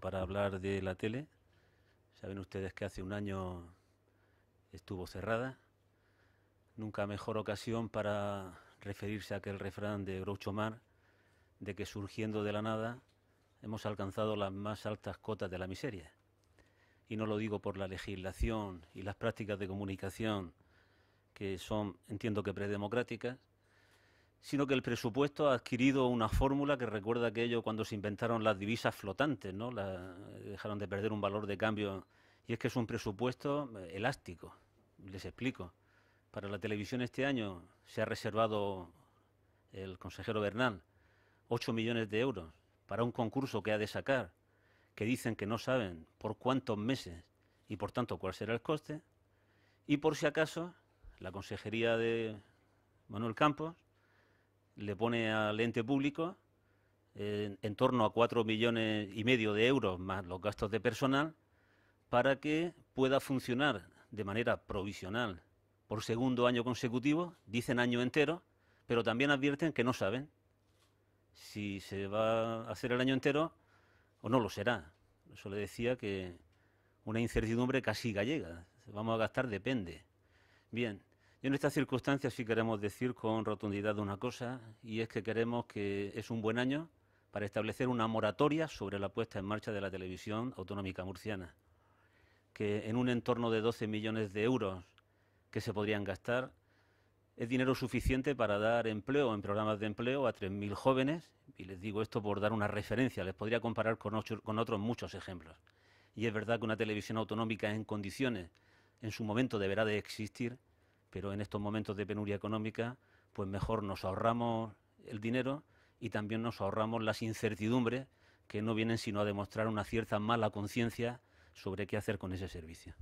para hablar de la tele. Saben ustedes que hace un año estuvo cerrada. Nunca mejor ocasión para referirse a aquel refrán de Groucho Mar, de que surgiendo de la nada hemos alcanzado las más altas cotas de la miseria. Y no lo digo por la legislación y las prácticas de comunicación que son, entiendo que, predemocráticas, sino que el presupuesto ha adquirido una fórmula que recuerda aquello cuando se inventaron las divisas flotantes, ¿no? La, eh, dejaron de perder un valor de cambio. Y es que es un presupuesto eh, elástico. Les explico. Para la televisión este año se ha reservado el consejero Bernal 8 millones de euros para un concurso que ha de sacar, que dicen que no saben por cuántos meses y por tanto cuál será el coste. Y por si acaso, la consejería de Manuel Campos le pone al ente público eh, en torno a 4 millones y medio de euros más los gastos de personal para que pueda funcionar de manera provisional por segundo año consecutivo, dicen año entero, pero también advierten que no saben si se va a hacer el año entero o no lo será. Eso le decía que una incertidumbre casi gallega. Vamos a gastar, depende. Bien, en estas circunstancias sí queremos decir con rotundidad una cosa, y es que queremos que es un buen año para establecer una moratoria sobre la puesta en marcha de la televisión autonómica murciana, que en un entorno de 12 millones de euros que se podrían gastar, es dinero suficiente para dar empleo en programas de empleo a 3.000 jóvenes, y les digo esto por dar una referencia, les podría comparar con, con otros muchos ejemplos. Y es verdad que una televisión autonómica en condiciones, en su momento deberá de existir, pero en estos momentos de penuria económica, pues mejor nos ahorramos el dinero y también nos ahorramos las incertidumbres que no vienen sino a demostrar una cierta mala conciencia sobre qué hacer con ese servicio.